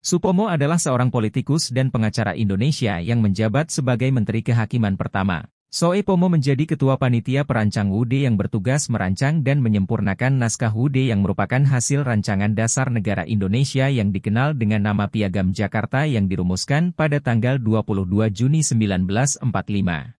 Supomo adalah seorang politikus dan pengacara Indonesia yang menjabat sebagai Menteri Kehakiman pertama. Soe Pomo menjadi ketua panitia perancang UD yang bertugas merancang dan menyempurnakan naskah UD yang merupakan hasil rancangan dasar negara Indonesia yang dikenal dengan nama Piagam Jakarta yang dirumuskan pada tanggal 22 Juni 1945.